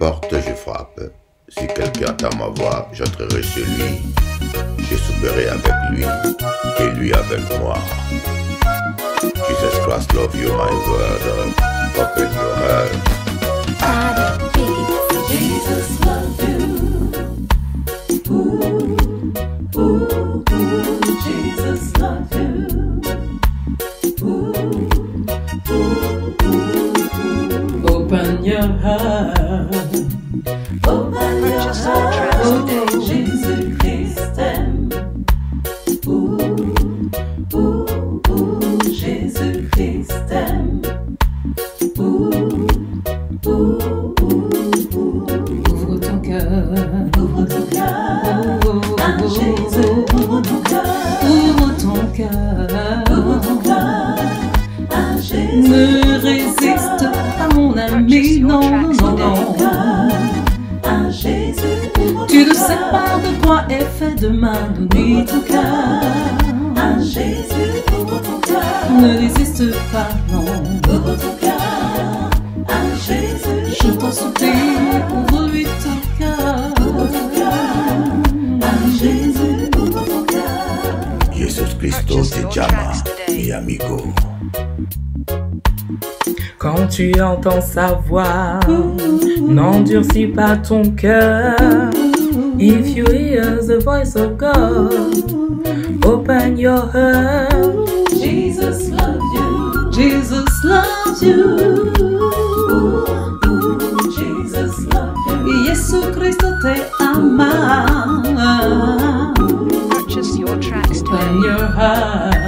porte, je frappe. Si quelqu'un entend ma voix, j'entrerai chez lui. Je souperai avec lui et lui avec moi. Jesus Christ, love you, my word. Open your heart. Jesus loves you. Jesus you. Open your heart. Un à Jésus A ton cœur Ne résiste pas, non cœur A Jésus, Je pense au thème pour lui tocar Jésus A ton cœur Jesus Christo te llama, mi amigo Quand tu entends sa voix, n'endurcis pas ton cœur If you hear the voice of God, open your heart. Jesus loves you. Jesus loves you. Jesus loves you. Yesu Cristo te ama. Purchase your tracks today. Open your heart.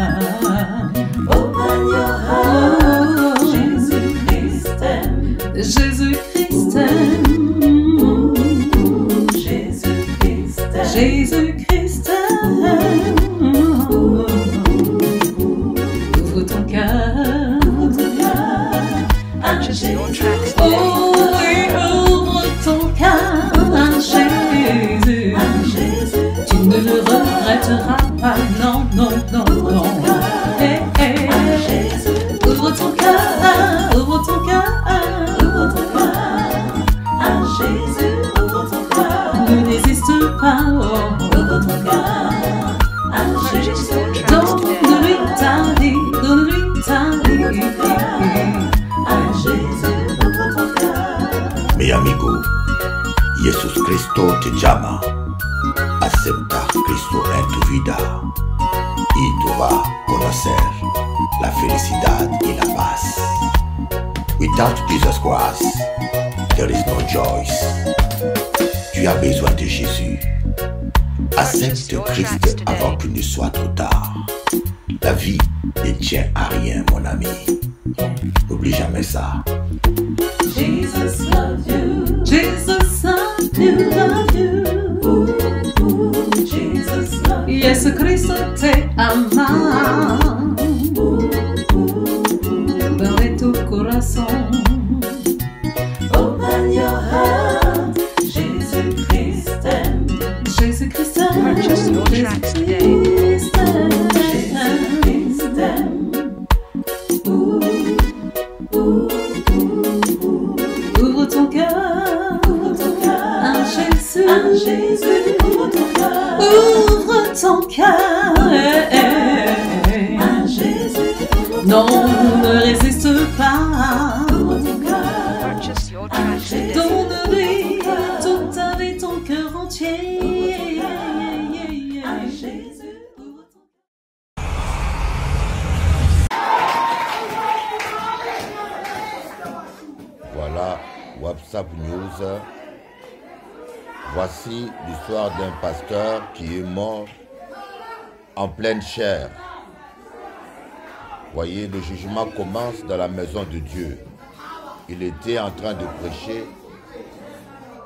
Jésus, ouvre ton cœur. Ouvre ton cœur. pleine Voyez, le jugement commence dans la maison de Dieu. Il était en train de prêcher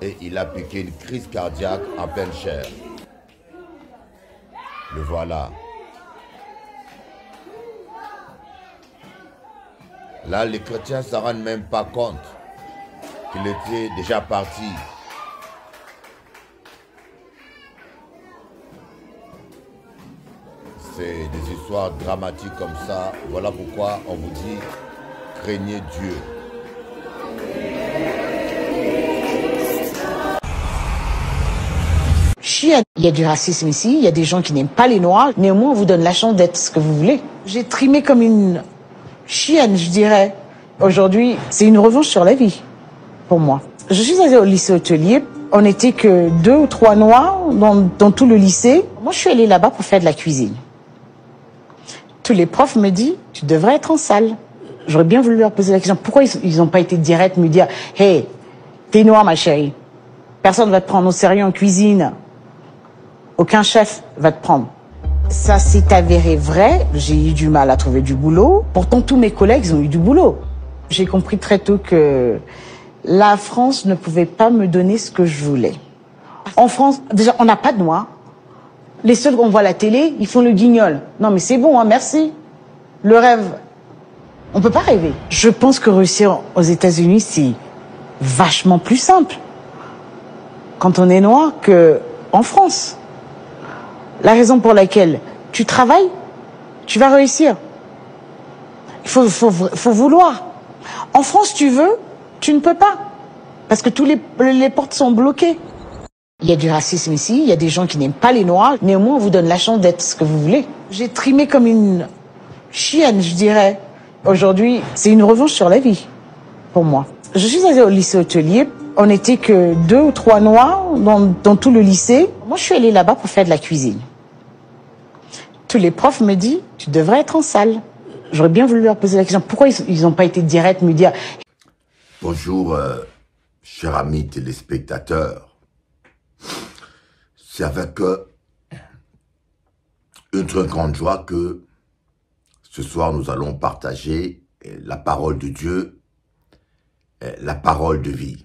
et il a piqué une crise cardiaque en pleine chair. Le voilà. Là, les chrétiens ne s'en rendent même pas compte qu'il était déjà parti c'est des histoires dramatiques comme ça. Voilà pourquoi on vous dit, craignez Dieu. il y a du racisme ici, il y a des gens qui n'aiment pas les Noirs, néanmoins on vous donne la chance d'être ce que vous voulez. J'ai trimé comme une chienne, je dirais. Aujourd'hui, c'est une revanche sur la vie, pour moi. Je suis allée au lycée hôtelier, on n'était que deux ou trois Noirs dans, dans tout le lycée. Moi, je suis allée là-bas pour faire de la cuisine tous les profs me disent, tu devrais être en salle. J'aurais bien voulu leur poser la question, pourquoi ils n'ont pas été directs, me dire, hey, t'es noire ma chérie, personne va te prendre au sérieux en cuisine, aucun chef va te prendre. Ça s'est avéré vrai, j'ai eu du mal à trouver du boulot, pourtant tous mes collègues ont eu du boulot. J'ai compris très tôt que la France ne pouvait pas me donner ce que je voulais. En France, déjà, on n'a pas de noirs, les seuls qu'on voit à la télé, ils font le guignol. Non, mais c'est bon, hein, merci. Le rêve, on peut pas rêver. Je pense que réussir aux États-Unis, c'est vachement plus simple quand on est noir que en France. La raison pour laquelle tu travailles, tu vas réussir. Il faut, vouloir. En France, tu veux, tu ne peux pas. Parce que tous les portes sont bloquées. Il y a du racisme ici, il y a des gens qui n'aiment pas les Noirs. Néanmoins, on vous donne la chance d'être ce que vous voulez. J'ai trimé comme une chienne, je dirais. Aujourd'hui, c'est une revanche sur la vie, pour moi. Je suis allée au lycée hôtelier. On n'était que deux ou trois Noirs dans, tout le lycée. Moi, je suis allée là-bas pour faire de la cuisine. Tous les profs me disent, tu devrais être en salle. J'aurais bien voulu leur poser la question, pourquoi ils n'ont pas été directs me dire... Bonjour, euh, chers amis téléspectateurs. C'est avec euh, une très grande joie que ce soir nous allons partager euh, la parole de Dieu, euh, la parole de vie.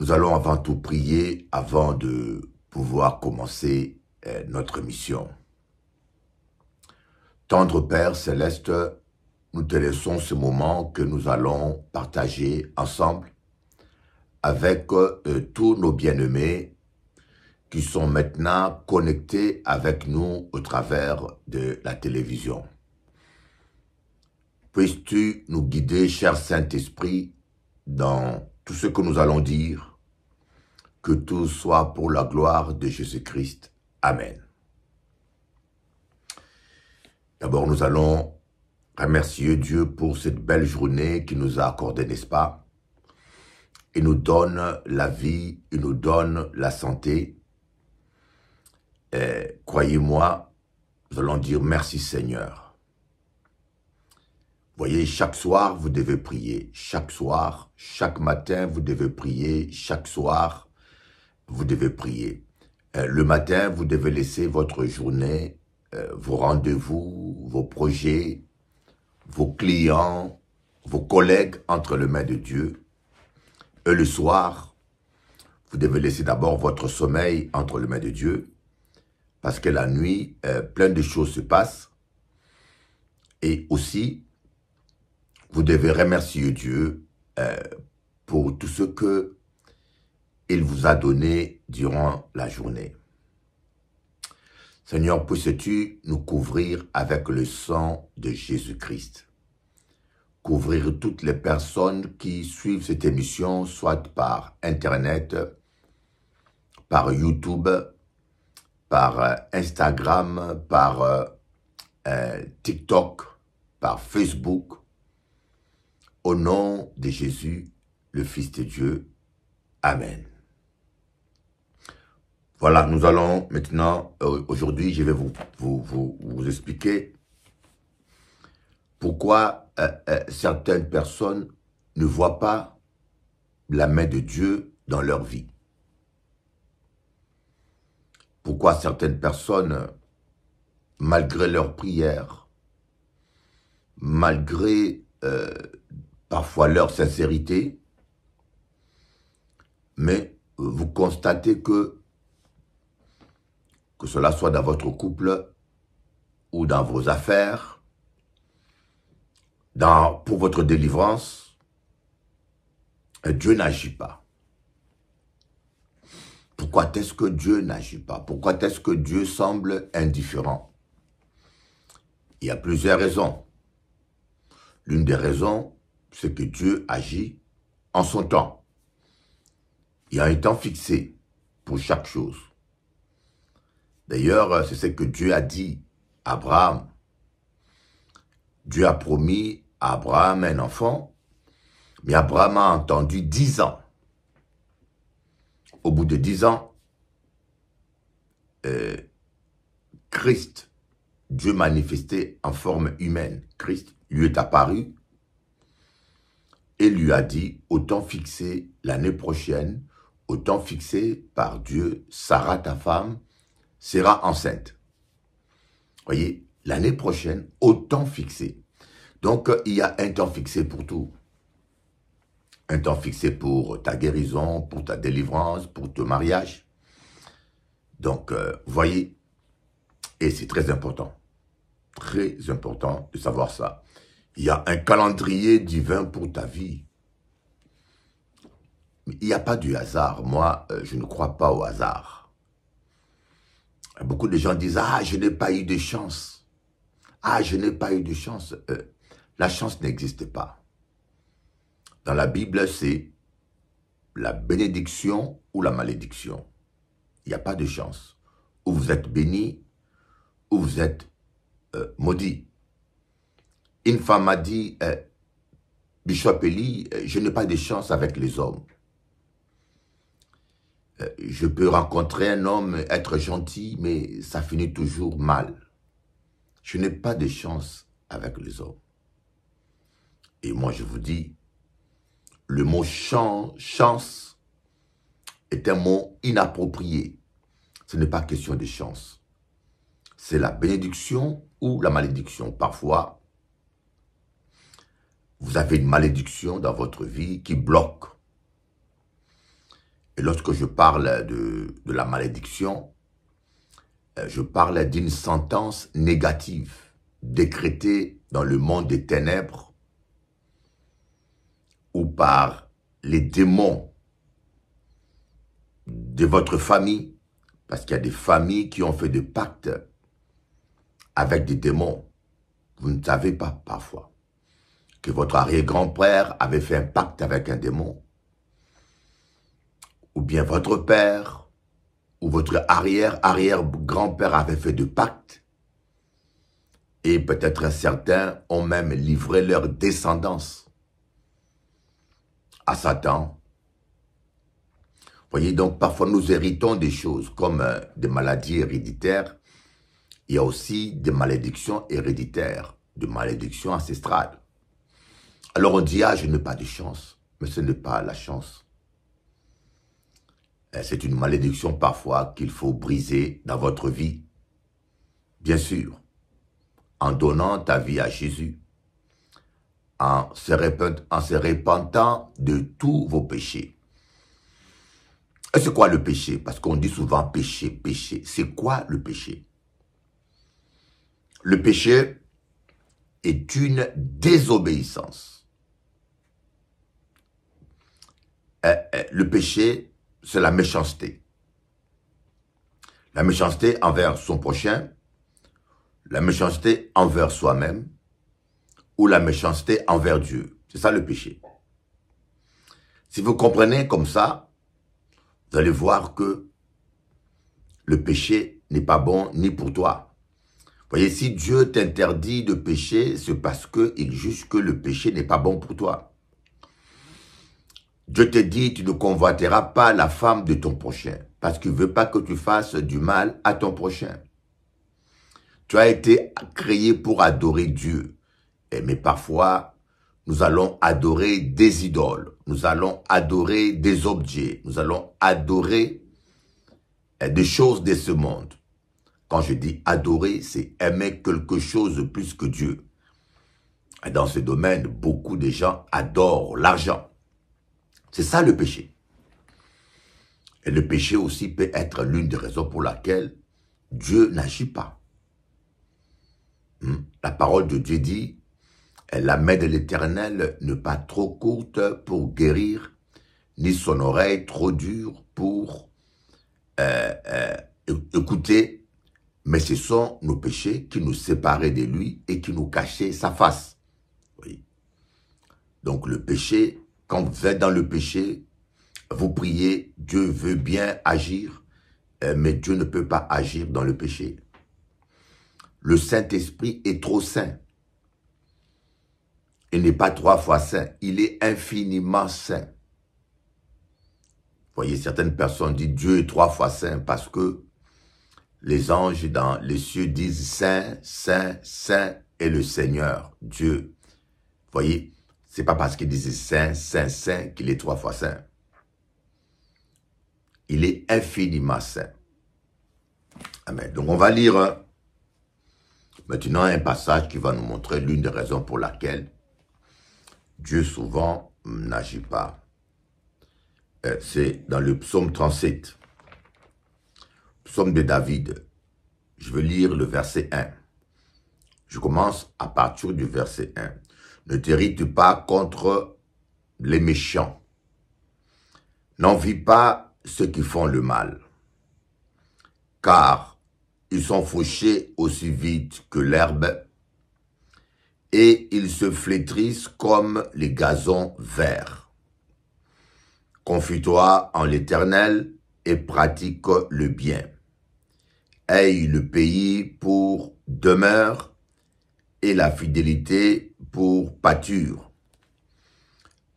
Nous allons avant tout prier avant de pouvoir commencer notre mission. Tendre Père céleste, nous te laissons ce moment que nous allons partager ensemble avec euh, tous nos bien-aimés qui sont maintenant connectés avec nous au travers de la télévision. Puisses-tu nous guider, cher Saint-Esprit, dans tout ce que nous allons dire, que tout soit pour la gloire de Jésus-Christ. Amen. D'abord, nous allons remercier Dieu pour cette belle journée qu'il nous a accordée, n'est-ce pas il nous donne la vie, il nous donne la santé. Croyez-moi, nous allons dire merci Seigneur. Voyez, chaque soir, vous devez prier. Chaque soir, chaque matin, vous devez prier. Chaque soir, vous devez prier. Euh, le matin, vous devez laisser votre journée, euh, vos rendez-vous, vos projets, vos clients, vos collègues entre les mains de Dieu le soir, vous devez laisser d'abord votre sommeil entre les mains de Dieu, parce que la nuit, euh, plein de choses se passent. Et aussi, vous devez remercier Dieu euh, pour tout ce que il vous a donné durant la journée. Seigneur, puisses-tu nous couvrir avec le sang de Jésus-Christ couvrir toutes les personnes qui suivent cette émission, soit par Internet, par YouTube, par euh, Instagram, par euh, euh, TikTok, par Facebook, au nom de Jésus, le Fils de Dieu. Amen. Voilà, nous allons maintenant, aujourd'hui, je vais vous, vous, vous expliquer pourquoi euh, euh, certaines personnes ne voient pas la main de Dieu dans leur vie. Pourquoi certaines personnes, malgré leurs prières, malgré euh, parfois leur sincérité, mais vous constatez que, que cela soit dans votre couple ou dans vos affaires, pour votre délivrance, Dieu n'agit pas. Pourquoi est-ce que Dieu n'agit pas Pourquoi est-ce que Dieu semble indifférent Il y a plusieurs raisons. L'une des raisons, c'est que Dieu agit en son temps. Il y a un temps fixé pour chaque chose. D'ailleurs, c'est ce que Dieu a dit à Abraham Dieu a promis à Abraham un enfant, mais Abraham a entendu dix ans. Au bout de dix ans, euh, Christ, Dieu manifesté en forme humaine, Christ lui est apparu et lui a dit, au temps fixé l'année prochaine, au temps fixé par Dieu, Sarah, ta femme, sera enceinte. Voyez, l'année prochaine au temps fixé. Donc, euh, il y a un temps fixé pour tout. Un temps fixé pour ta guérison, pour ta délivrance, pour ton mariage. Donc, euh, vous voyez, et c'est très important, très important de savoir ça. Il y a un calendrier divin pour ta vie. Il n'y a pas du hasard. Moi, euh, je ne crois pas au hasard. Beaucoup de gens disent « Ah, je n'ai pas eu de chance ». Ah, je n'ai pas eu de chance. Euh, la chance n'existe pas. Dans la Bible, c'est la bénédiction ou la malédiction. Il n'y a pas de chance. Ou vous êtes béni, ou vous êtes euh, maudit. Une femme m'a dit, euh, Bishop Eli, je n'ai pas de chance avec les hommes. Je peux rencontrer un homme, être gentil, mais ça finit toujours mal. Je n'ai pas de chance avec les hommes. Et moi, je vous dis, le mot chance est un mot inapproprié. Ce n'est pas question de chance. C'est la bénédiction ou la malédiction. Parfois, vous avez une malédiction dans votre vie qui bloque. Et lorsque je parle de, de la malédiction, euh, je parle d'une sentence négative décrétée dans le monde des ténèbres ou par les démons de votre famille, parce qu'il y a des familles qui ont fait des pactes avec des démons. Vous ne savez pas parfois que votre arrière-grand-père avait fait un pacte avec un démon, ou bien votre père, où votre arrière-arrière-grand-père avait fait de pacte, et peut-être certains ont même livré leur descendance à Satan. Voyez donc, parfois nous héritons des choses comme euh, des maladies héréditaires. Il y a aussi des malédictions héréditaires, des malédictions ancestrales. Alors on dit, ah, je n'ai pas de chance, mais ce n'est pas la chance. Eh, c'est une malédiction parfois qu'il faut briser dans votre vie. Bien sûr, en donnant ta vie à Jésus, en se, en de tous vos péchés. Et c'est quoi le péché Parce qu'on dit souvent péché, péché. C'est quoi le péché Le péché est une désobéissance. Eh, eh, le péché c'est la méchanceté. La méchanceté envers son prochain, la méchanceté envers soi-même ou la méchanceté envers Dieu. C'est ça le péché. Si vous comprenez comme ça, vous allez voir que le péché n'est pas bon ni pour toi. voyez, si Dieu t'interdit de pécher, c'est parce qu'il juge que le péché n'est pas bon pour toi. Dieu te dit, tu ne convoiteras pas la femme de ton prochain, parce qu'il ne veut pas que tu fasses du mal à ton prochain. Tu as été créé pour adorer Dieu. mais parfois, nous allons adorer des idoles, nous allons adorer des objets, nous allons adorer eh, des choses de ce monde. Quand je dis adorer, c'est aimer quelque chose plus que Dieu. dans ce domaine, beaucoup de gens adorent l'argent. C'est ça le péché. Et le péché aussi peut être l'une des raisons pour laquelle Dieu n'agit pas. Hmm? La parole de Dieu dit, la main de l'Éternel n'est pas trop courte pour guérir, ni son oreille trop dure pour euh, euh, écouter, mais ce sont nos péchés qui nous séparaient de lui et qui nous cachaient sa face. Oui. Donc le péché quand vous êtes dans le péché, vous priez, Dieu veut bien agir, euh, mais Dieu ne peut pas agir dans le péché. Le Saint-Esprit est trop saint. Il n'est pas trois fois saint, il est infiniment saint. Vous voyez, certaines personnes disent Dieu est trois fois saint parce que les anges dans les cieux disent Saint, Saint, Saint est le Seigneur, Dieu. Vous voyez, n'est pas parce qu'il disait saint, saint, saint qu'il est trois fois saint. Il est infiniment saint. Amen. Donc on va lire hein. maintenant un passage qui va nous montrer l'une des raisons pour laquelle Dieu souvent n'agit pas. Euh, c'est dans le psaume 37, psaume de David. Je veux lire le verset 1. Je commence à partir du verset 1. Ne t'hérite pas contre les méchants. N'envie pas ceux qui font le mal, car ils sont fauchés aussi vite que l'herbe et ils se flétrissent comme les gazons verts. Confie-toi en l'Éternel et pratique le bien. Aie le pays pour demeure et la fidélité pour pâture.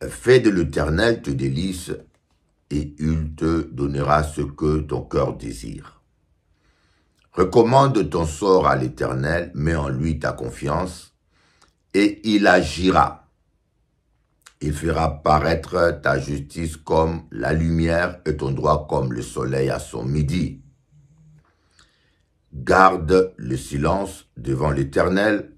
Fais de l'Éternel te délices, et il te donnera ce que ton cœur désire. Recommande ton sort à l'Éternel, mets en lui ta confiance, et il agira. Il fera paraître ta justice comme la lumière et ton droit comme le soleil à son midi. Garde le silence devant l'Éternel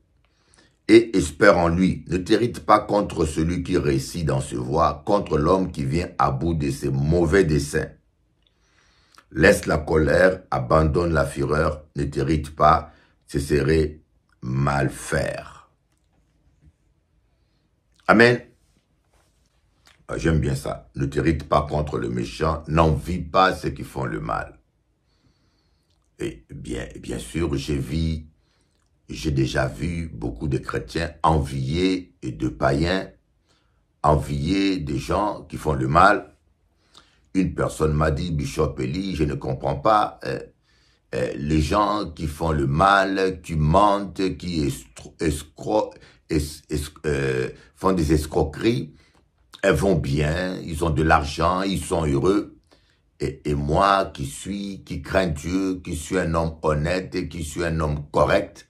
et espère en lui. Ne t'irrite pas contre celui qui réussit dans ce voie, contre l'homme qui vient à bout de ses mauvais desseins. Laisse la colère, abandonne la fureur, ne t'irrite pas, ce serait mal faire. Amen. Ah, j'aime bien ça. Ne t'irrite pas contre le méchant, n'envie pas ceux qui font le mal. Et bien, bien sûr, j'ai vu j'ai déjà vu beaucoup de chrétiens envier de païens, enviés des gens qui font le mal. Une personne m'a dit, Bishop Eli, je ne comprends pas euh, euh, les gens qui font le mal, qui mentent, qui euh, font des escroqueries, elles vont bien, ils ont de l'argent, ils sont heureux. Et, et, moi qui suis, qui crains Dieu, qui suis un homme honnête et qui suis un homme correct,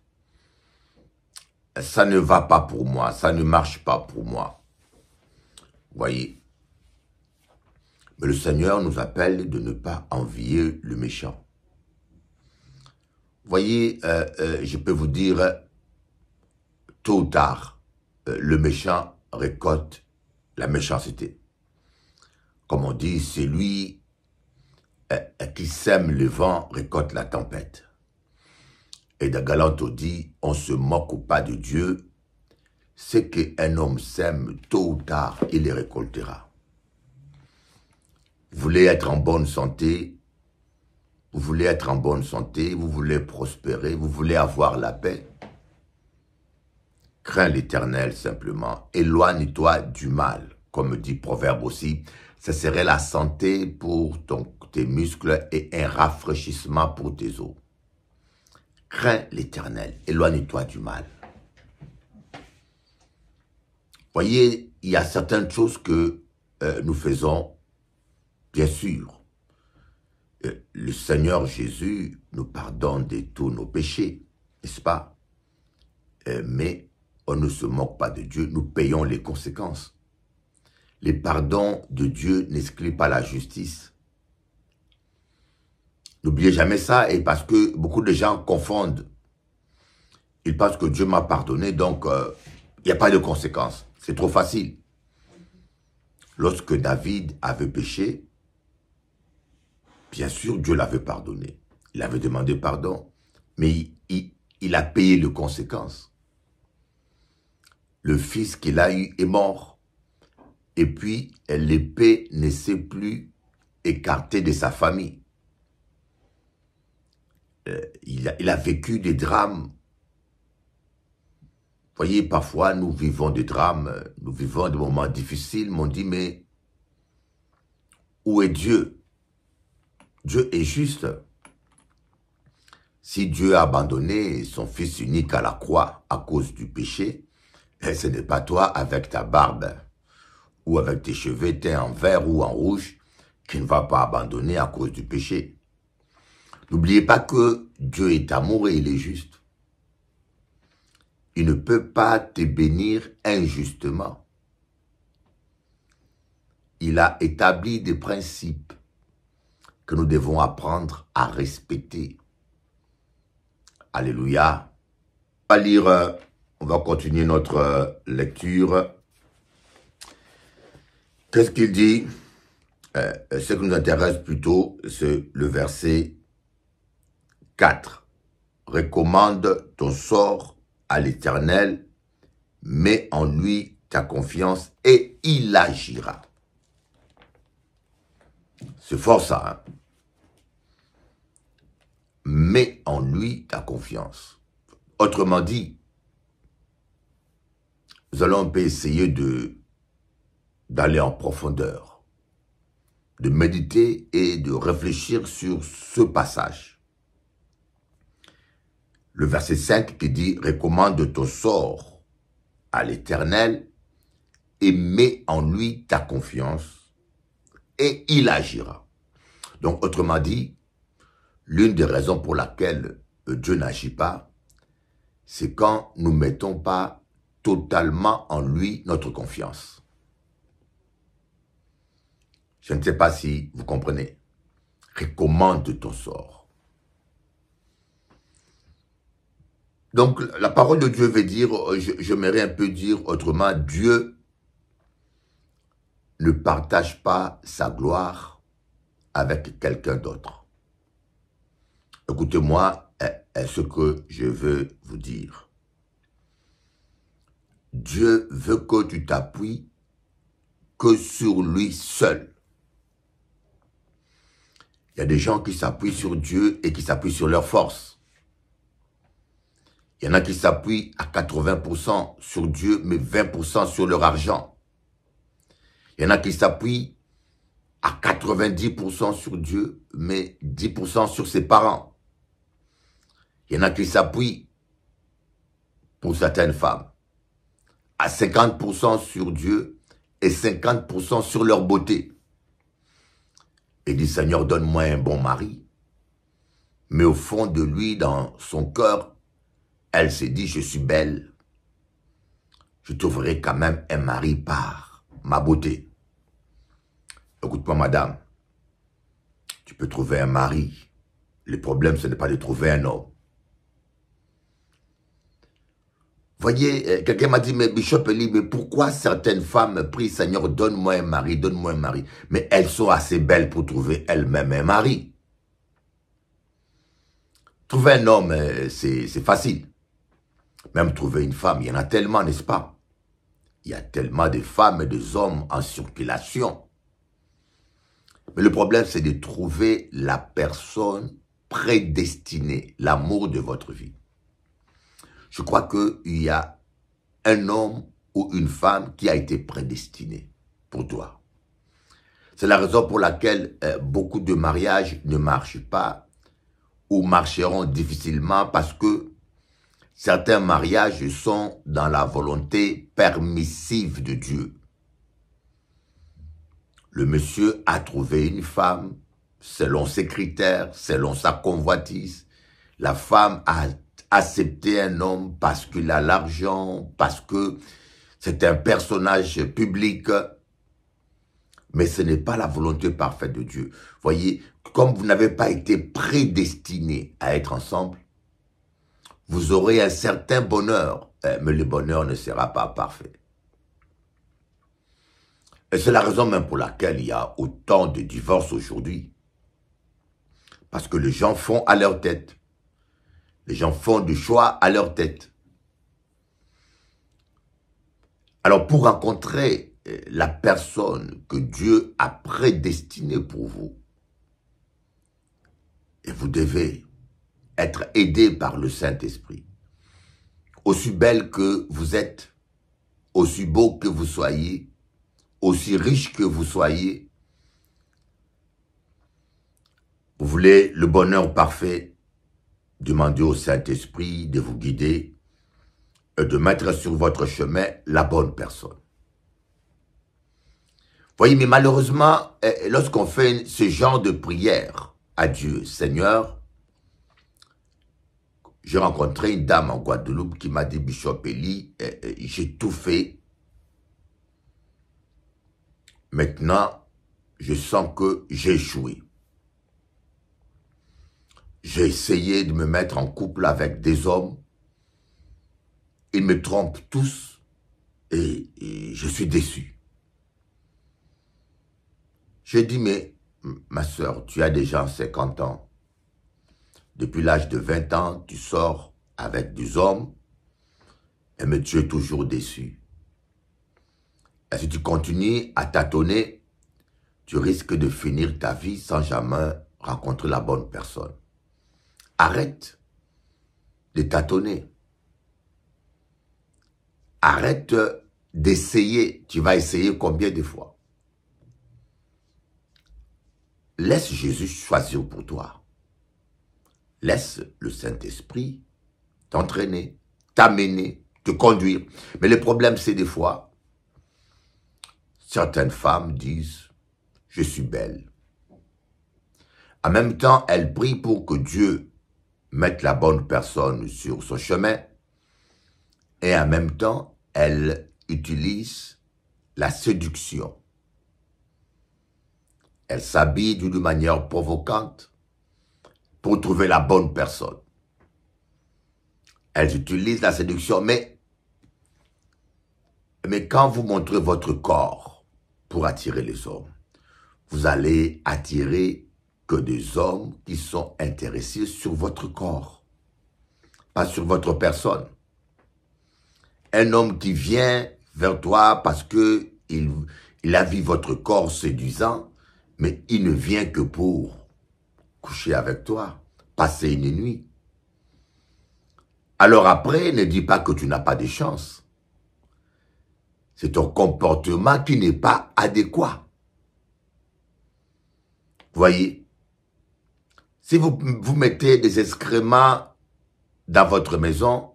ça ne va pas pour moi, ça ne marche pas pour moi. Vous voyez Mais le Seigneur nous appelle de ne pas envier le méchant. Vous voyez, euh, euh, je peux vous dire, tôt ou tard, euh, le méchant récolte la méchanceté. Comme on dit, c'est lui qui sème le vent récolte la tempête. Et de dit, on se moque ou pas de Dieu, ce qu'un homme sème, tôt ou tard, il les récoltera. Vous voulez être en bonne santé, vous voulez être en bonne santé, vous voulez prospérer, vous voulez avoir la paix. Crains l'éternel simplement, éloigne-toi du mal, comme dit Proverbe aussi, ce serait la santé pour ton, tes muscles et un rafraîchissement pour tes os. Crains l'éternel, éloigne-toi du mal. Voyez, il y a certaines choses que euh, nous faisons, bien sûr. Euh, le Seigneur Jésus nous pardonne de tous nos péchés, n'est-ce pas euh, Mais on ne se moque pas de Dieu, nous payons les conséquences. Les pardons de Dieu n'excluent pas la justice. N'oubliez jamais ça, et parce que beaucoup de gens confondent. Ils pensent que Dieu m'a pardonné, donc euh, il n'y a pas de conséquences. C'est trop facile. Lorsque David avait péché, bien sûr, Dieu l'avait pardonné. Il avait demandé pardon, mais il, il a payé les conséquences. Le fils qu'il a eu est mort. Et puis, l'épée ne s'est plus écartée de sa famille. Euh, il, a, vécu des drames. voyez, parfois, nous vivons des drames, nous vivons des moments difficiles, M'ont dit, mais où est Dieu Dieu est juste. Si Dieu a abandonné son Fils unique à la croix à cause du péché, eh, ce n'est pas toi avec ta barbe ou avec tes cheveux teints en vert ou en rouge qui ne va pas abandonner à cause du péché. N'oubliez pas que Dieu est amour et il est juste. Il ne peut pas te bénir injustement. Il a établi des principes que nous devons apprendre à respecter. Alléluia. On va lire, euh, on va continuer notre euh, lecture. Qu'est-ce qu'il dit euh, Ce qui nous intéresse plutôt, c'est le verset 4. Recommande ton sort à l'Éternel, mets en lui ta confiance et il agira. C'est fort ça. Hein? Mets en lui ta confiance. Autrement dit, nous allons un peu essayer de d'aller en profondeur, de méditer et de réfléchir sur ce passage le verset 5 qui dit « Recommande ton sort à l'Éternel et mets en lui ta confiance et il agira. » Donc, autrement dit, l'une des raisons pour laquelle Dieu n'agit pas, c'est quand nous ne mettons pas totalement en lui notre confiance. Je ne sais pas si vous comprenez. Recommande ton sort. Donc, la parole de Dieu veut dire, euh, j'aimerais un peu dire autrement, Dieu ne partage pas sa gloire avec quelqu'un d'autre. Écoutez-moi ce que je veux vous dire. Dieu veut que tu t'appuies que sur lui seul. Il y a des gens qui s'appuient sur Dieu et qui s'appuient sur leur force. Il y en a qui s'appuient à 80% sur Dieu, mais 20% sur leur argent. Il y en a qui s'appuient à 90% sur Dieu, mais 10% sur ses parents. Il y en a qui s'appuient, pour certaines femmes, à 50% sur Dieu et 50% sur leur beauté. Et dit, Seigneur, donne-moi un bon mari. Mais au fond de lui, dans son cœur, elle s'est dit, je suis belle. Je trouverai quand même un mari par ma beauté. Écoute-moi, madame. Tu peux trouver un mari. Le problème, ce n'est pas de trouver un homme. Voyez, euh, quelqu'un m'a dit, mais Bishop mais pourquoi certaines femmes prient, Seigneur, donne-moi un mari, donne-moi un mari. Mais elles sont assez belles pour trouver elles-mêmes un mari. Trouver un homme, euh, c'est facile. Même trouver une femme, il y en a tellement, n'est-ce pas Il y a tellement de femmes et des hommes en circulation. Mais le problème, c'est de trouver la personne prédestinée, l'amour de votre vie. Je crois qu'il y a un homme ou une femme qui a été prédestiné pour toi. C'est la raison pour laquelle euh, beaucoup de mariages ne marchent pas ou marcheront difficilement parce que Certains mariages sont dans la volonté permissive de Dieu. Le monsieur a trouvé une femme selon ses critères, selon sa convoitise. La femme a accepté un homme parce qu'il a l'argent, parce que c'est un personnage public. Mais ce n'est pas la volonté parfaite de Dieu. Voyez, comme vous n'avez pas été prédestinés à être ensemble, vous aurez un certain bonheur, eh, mais le bonheur ne sera pas parfait. Et c'est la raison même pour laquelle il y a autant de divorces aujourd'hui. Parce que les gens font à leur tête. Les gens font du choix à leur tête. Alors pour rencontrer eh, la personne que Dieu a prédestinée pour vous, et vous devez être aidé par le Saint-Esprit. Aussi belle que vous êtes, aussi beau que vous soyez, aussi riche que vous soyez, vous voulez le bonheur parfait, demandez au Saint-Esprit de vous guider et de mettre sur votre chemin la bonne personne. Voyez, mais malheureusement, eh, eh, lorsqu'on fait ce genre de prière à Dieu, Seigneur, j'ai rencontré une dame en Guadeloupe qui m'a dit, Bishop Eli, eh, eh, j'ai tout fait. Maintenant, je sens que j'ai échoué. J'ai essayé de me mettre en couple avec des hommes. Ils me trompent tous et, et je suis déçu. J'ai dit, mais ma soeur, tu as déjà 50 ans. Depuis l'âge de 20 ans, tu sors avec des hommes, mais tu es toujours déçu. Et si tu continues à tâtonner, tu risques de finir ta vie sans jamais rencontrer la bonne personne. Arrête de tâtonner. Arrête d'essayer. Tu vas essayer combien de fois Laisse Jésus choisir pour toi. Laisse le Saint-Esprit t'entraîner, t'amener, te conduire. Mais le problème, c'est des fois, certaines femmes disent, je suis belle. En même temps, elles prient pour que Dieu mette la bonne personne sur son chemin. Et en même temps, elles utilisent la séduction. Elles s'habillent d'une manière provocante pour trouver la bonne personne. Elles utilisent la séduction, mais, mais quand vous montrez votre corps pour attirer les hommes, vous allez attirer que des hommes qui sont intéressés sur votre corps, pas sur votre personne. Un homme qui vient vers toi parce que il, a vu votre corps séduisant, mais il ne vient que pour coucher avec toi, passer une nuit. Alors après, ne dis pas que tu n'as pas de chance. C'est ton comportement qui n'est pas adéquat. Voyez, si vous, vous mettez des excréments dans votre maison,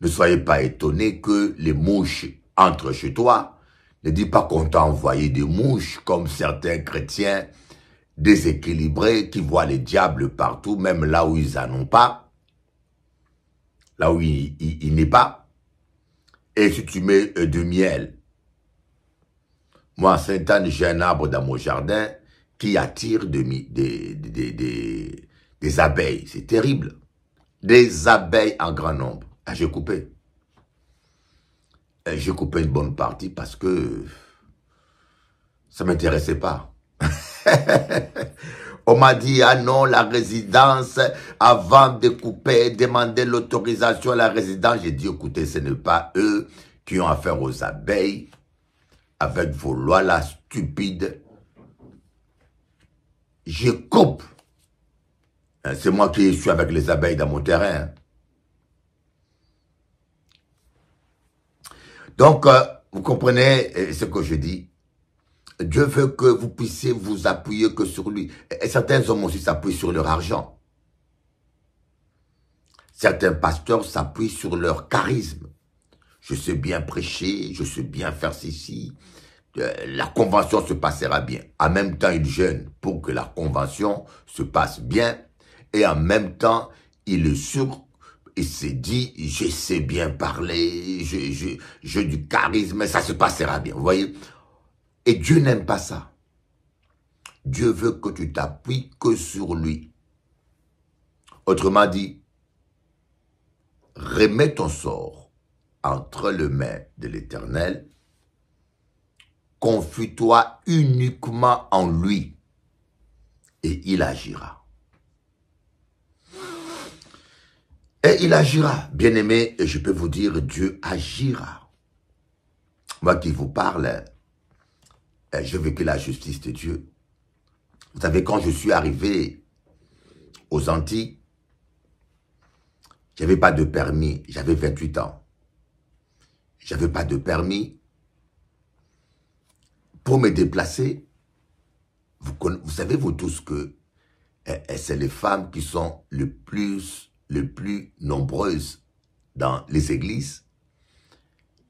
ne soyez pas étonné que les mouches entrent chez toi. Ne dis pas qu'on t'a envoyé des mouches comme certains chrétiens déséquilibré, qui voit les diables partout, même là où ils n'en ont pas, là où il, n'est pas. Et si tu mets euh, du miel, moi, Sainte-Anne, j'ai un arbre dans mon jardin qui attire des, abeilles. C'est terrible. Des abeilles en grand nombre. Ah, j'ai coupé. Eh, j'ai coupé une bonne partie parce que ça m'intéressait pas. On m'a dit, ah non, la résidence, avant de couper, demander l'autorisation à la résidence, j'ai dit, écoutez, ce n'est pas eux qui ont affaire aux abeilles, avec vos lois là stupides. Je coupe. Hein, c'est moi qui suis avec les abeilles dans mon terrain. Hein. Donc, euh, vous comprenez euh, ce que je dis Dieu veut que vous puissiez vous appuyer que sur lui. Et certains hommes aussi s'appuient sur leur argent. Certains pasteurs s'appuient sur leur charisme. Je sais bien prêcher, je sais bien faire ceci. Euh, la convention se passera bien. En même temps, il jeûnent pour que la convention se passe bien. Et en même temps, il se sûr s'est dit, je sais bien parler, j'ai du charisme, ça se passera bien. Vous voyez, et Dieu n'aime pas ça. Dieu veut que tu t'appuies que sur lui. Autrement dit, remets ton sort entre les mains de l'Éternel, confie-toi uniquement en lui et il agira. Et il agira, bien-aimé, et je peux vous dire, Dieu agira. Moi qui vous parle, hein, je veux que la justice de Dieu. Vous savez, quand je suis arrivé aux Antilles, j'avais pas de permis, j'avais 28 ans. J'avais pas de permis. Pour me déplacer, vous, savez vous tous que euh, euh, c'est les femmes qui sont le plus, le plus nombreuses dans les églises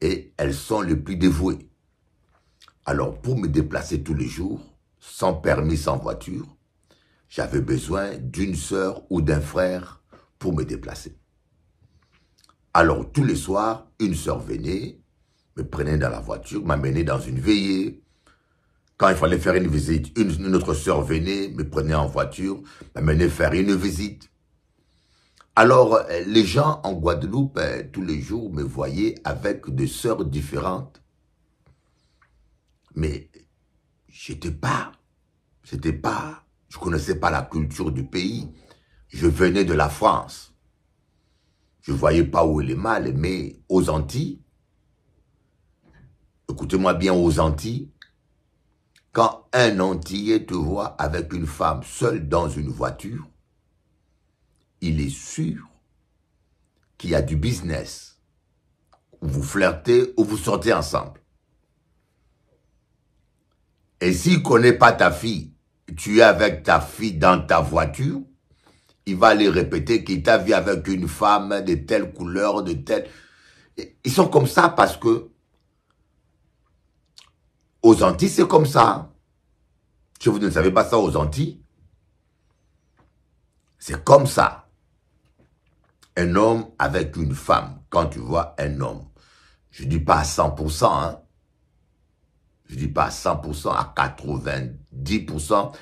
et elles sont les plus dévouées. Alors, pour me déplacer tous les jours, sans permis, sans voiture, j'avais besoin d'une sœur ou d'un frère pour me déplacer. Alors, tous les soirs, une sœur venait, me prenait dans la voiture, m'amenait dans une veillée. Quand il fallait faire une visite, une, autre sœur venait, me prenait en voiture, m'amenait faire une visite. Alors, euh, les gens en Guadeloupe, euh, tous les jours, me voyaient avec des sœurs différentes mais j'étais pas, c'était pas, je connaissais pas la culture du pays. Je venais de la France. Je voyais pas où est mal, mais aux Antilles, écoutez-moi bien, aux Antilles, quand un Antillais te voit avec une femme seule dans une voiture, il est sûr qu'il y a du business. Vous flirtez ou vous sortez ensemble. Et s'il connaît pas ta fille, tu es avec ta fille dans ta voiture, il va lui répéter qu'il t'a vu avec une femme de telle couleur, de telle... Ils sont comme ça parce que aux Antilles, c'est comme ça. Si vous ne savez pas ça aux Antilles, c'est comme ça. Un homme avec une femme, quand tu vois un homme, je ne dis pas à 100%, hein, je dis pas à 100%, à 90%,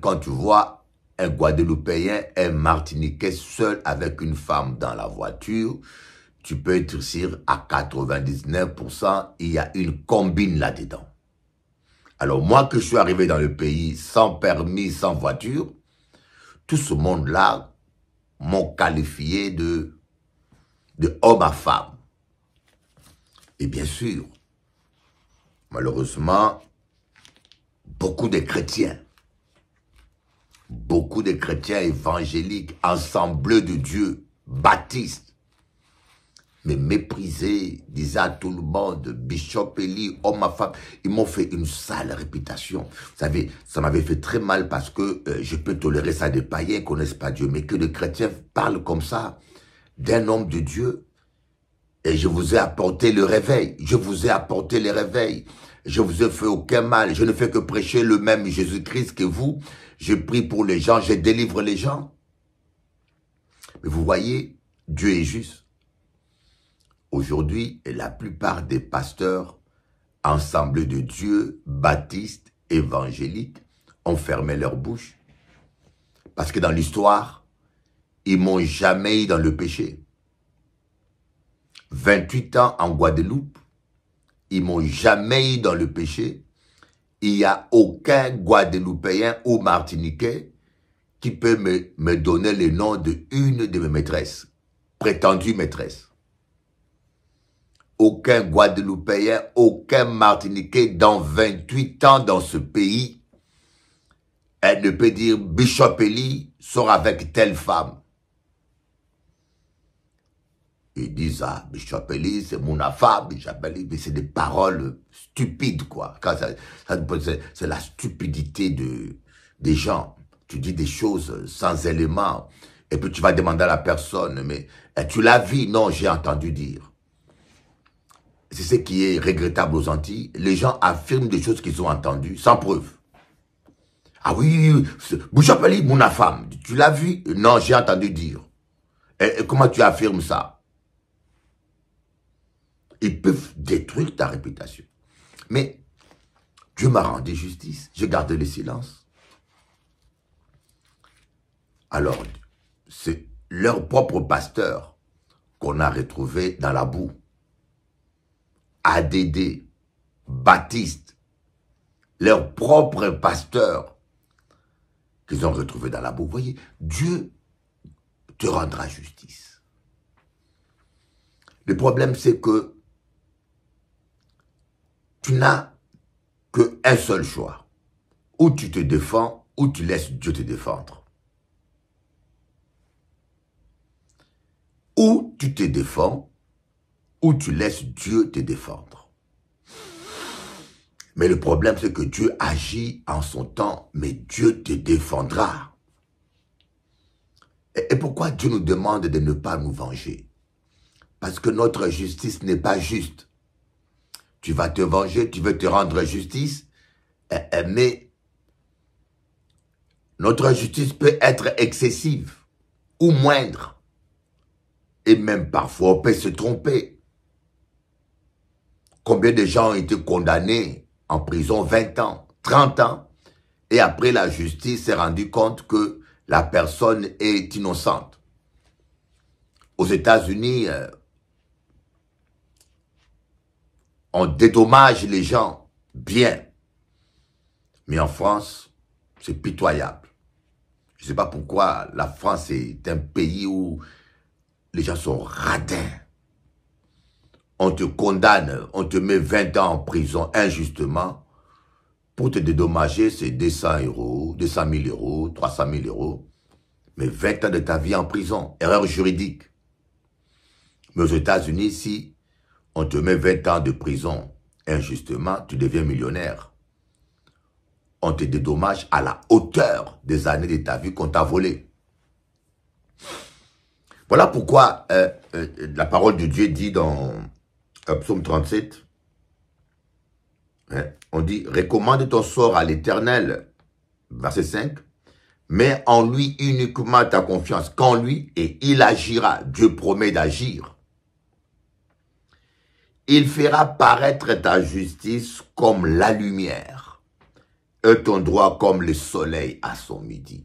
quand tu vois un Guadeloupéen, un Martiniquais seul avec une femme dans la voiture, tu peux être sûr à 99%, il y a une combine là-dedans. Alors moi que je suis arrivé dans le pays sans permis, sans voiture, tout ce monde-là m'ont qualifié de, de homme à femme. Et bien sûr, Malheureusement, beaucoup de chrétiens, beaucoup de chrétiens évangéliques, ensemble de Dieu, baptistes, mais méprisés, disaient à tout le monde, Bishop Eli, homme à femme, ils m'ont fait une sale réputation. Vous savez, ça m'avait fait très mal parce que euh, je peux tolérer ça des païens qui connaissent pas Dieu, mais que les chrétiens parlent comme ça d'un homme de Dieu, et je vous ai apporté le réveil. Je vous ai apporté le réveil. Je vous ai fait aucun mal. Je ne fais que prêcher le même Jésus-Christ que vous. Je prie pour les gens. Je délivre les gens. Mais vous voyez, Dieu est juste. Aujourd'hui, la plupart des pasteurs, ensemble de Dieu, baptistes, évangéliques, ont fermé leur bouche. Parce que dans l'histoire, ils m'ont jamais eu dans le péché. 28 ans en Guadeloupe. Ils m'ont jamais eu dans le péché. Il n'y a aucun Guadeloupéen ou Martiniquais qui peut me, donner le nom de une de mes maîtresses, prétendue maîtresse. Aucun Guadeloupéen, aucun Martiniquais dans 28 ans dans ce pays, elle ne peut dire Bishop Eli sort avec telle femme. Ils disent, ah, Bichapelli, c'est mon affaire, mais c'est des paroles stupides, quoi. c'est la stupidité de, des gens. Tu dis des choses sans éléments, et puis tu vas demander à la personne, mais eh, tu l'as vu Non, j'ai entendu dire. C'est ce qui est regrettable aux Antilles. Les gens affirment des choses qu'ils ont entendues, sans preuve. Ah oui, oui, mon affaire tu l'as vu Non, j'ai entendu dire. et comment tu affirmes ça ils peuvent détruire ta réputation. Mais Dieu m'a rendu justice. J'ai gardé le silence. Alors, c'est leur propre pasteur qu'on a retrouvé dans la boue. ADD, Baptiste, leur propre pasteur qu'ils ont retrouvé dans la boue. Vous voyez, Dieu te rendra justice. Le problème, c'est que tu n'as qu'un seul choix. Ou tu te défends, ou tu laisses Dieu te défendre. Ou tu te défends, ou tu laisses Dieu te défendre. Mais le problème, c'est que Dieu agit en son temps, mais Dieu te défendra. Et pourquoi Dieu nous demande de ne pas nous venger Parce que notre justice n'est pas juste tu vas te venger, tu veux te rendre justice, eh, eh, mais notre justice peut être excessive ou moindre. Et même parfois, on peut se tromper. Combien de gens ont été condamnés en prison 20 ans, 30 ans, et après la justice s'est rendue compte que la personne est innocente. Aux États-Unis, euh, on dédommage les gens, bien. Mais en France, c'est pitoyable. Je ne sais pas pourquoi la France est un pays où les gens sont radins. On te condamne, on te met 20 ans en prison injustement. Pour te dédommager, c'est 200 euros, 200 000 euros, 300 000 euros. Mais 20 ans de ta vie en prison, erreur juridique. Mais aux États-Unis, si on te met 20 ans de prison. Injustement, tu deviens millionnaire. On te dédommage à la hauteur des années de ta vie qu'on t'a volé. Voilà pourquoi euh, euh, la parole de Dieu dit dans euh, Psaume 37, hein, on dit « Recommande ton sort à l'Éternel », verset 5, « Mets en lui uniquement ta confiance, qu'en lui, et il agira. » Dieu promet d'agir. Il fera paraître ta justice comme la lumière et ton droit comme le soleil à son midi.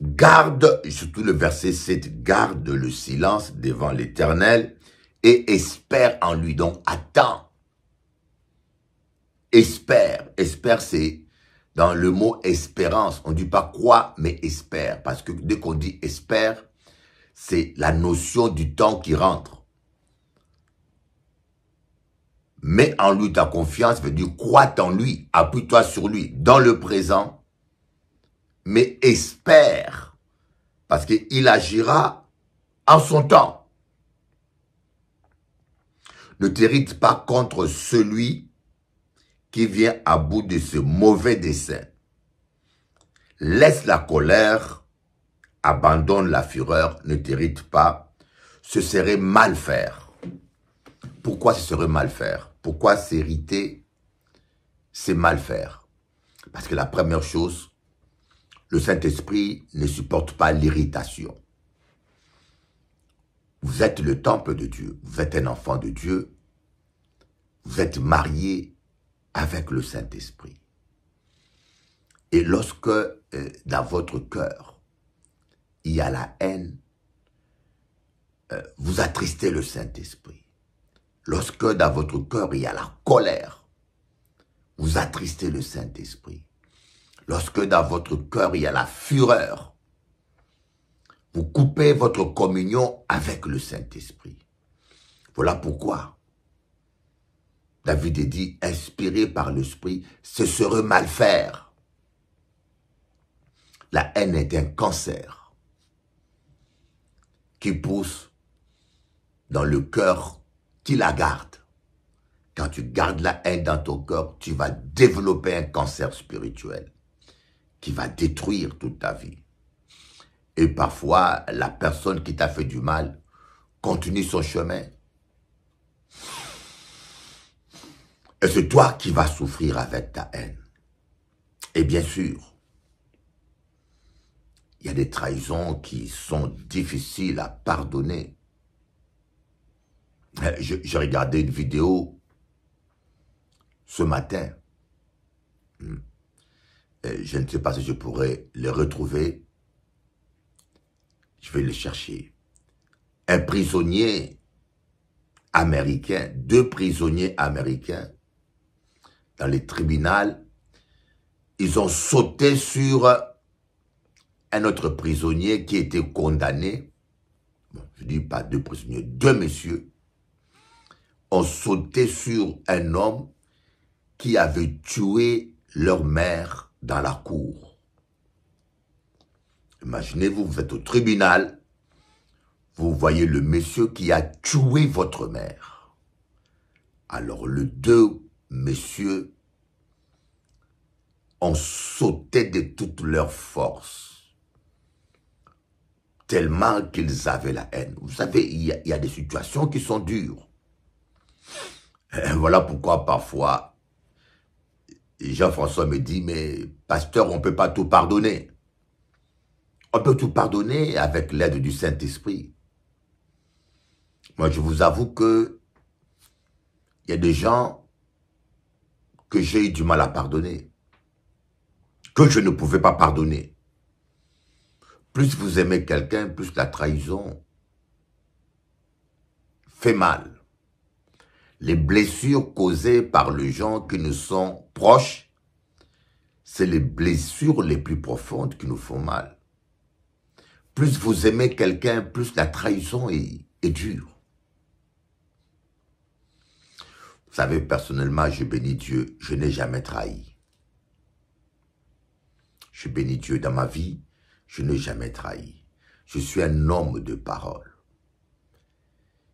Garde, surtout le verset 7, garde le silence devant l'éternel et espère en lui. Donc, attends. Espère. Espère, c'est dans le mot espérance. On ne dit pas quoi, mais espère. Parce que dès qu'on dit espère, c'est la notion du temps qui rentre. Mets en lui ta confiance, veut dire crois en lui, appuie-toi sur lui dans le présent, mais espère, parce qu'il agira en son temps. Ne t'hérite pas contre celui qui vient à bout de ce mauvais dessein. Laisse la colère abandonne la fureur, ne t'irrite pas, ce serait mal faire. Pourquoi ce serait mal faire Pourquoi s'irriter, c'est mal faire Parce que la première chose, le Saint-Esprit ne supporte pas l'irritation. Vous êtes le temple de Dieu, vous êtes un enfant de Dieu, vous êtes marié avec le Saint-Esprit. Et lorsque euh, dans votre cœur, il y a la haine, euh, vous attristez le Saint-Esprit. Lorsque dans votre cœur, il y a la colère, vous attristez le Saint-Esprit. Lorsque dans votre cœur, il y a la fureur, vous coupez votre communion avec le Saint-Esprit. Voilà pourquoi David est dit, inspiré par l'esprit, ce serait mal faire. La haine est un cancer qui pousse dans le cœur qui la garde. Quand tu gardes la haine dans ton cœur, tu vas développer un cancer spirituel qui va détruire toute ta vie. Et parfois, la personne qui t'a fait du mal continue son chemin. Et c'est toi qui vas souffrir avec ta haine. Et bien sûr, il y a des trahisons qui sont difficiles à pardonner. Euh, J'ai regardé une vidéo ce matin. Hmm. Euh, je ne sais pas si je pourrais les retrouver. Je vais le chercher. Un prisonnier américain, deux prisonniers américains, dans les tribunaux, ils ont sauté sur un autre prisonnier qui était condamné, je je dis pas deux prisonniers, deux messieurs, ont sauté sur un homme qui avait tué leur mère dans la cour. Imaginez-vous, vous êtes au tribunal, vous voyez le monsieur qui a tué votre mère. Alors les deux messieurs ont sauté de toutes leur force tellement qu'ils avaient la haine. Vous savez, il y, a des situations qui sont dures. Euh, voilà pourquoi parfois, Jean-François me dit, mais pasteur, on ne peut pas tout pardonner. On peut tout pardonner avec l'aide du Saint-Esprit. Moi, je vous avoue que il y a des gens que j'ai eu du mal à pardonner, que je ne pouvais pas pardonner. Plus vous aimez quelqu'un, plus la trahison fait mal. Les blessures causées par les gens qui nous sont proches, c'est les blessures les plus profondes qui nous font mal. Plus vous aimez quelqu'un, plus la trahison est, dure. Vous savez, personnellement, je bénis Dieu, je n'ai jamais trahi. Je bénis Dieu dans ma vie, je n'ai jamais trahi. Je suis un homme de parole.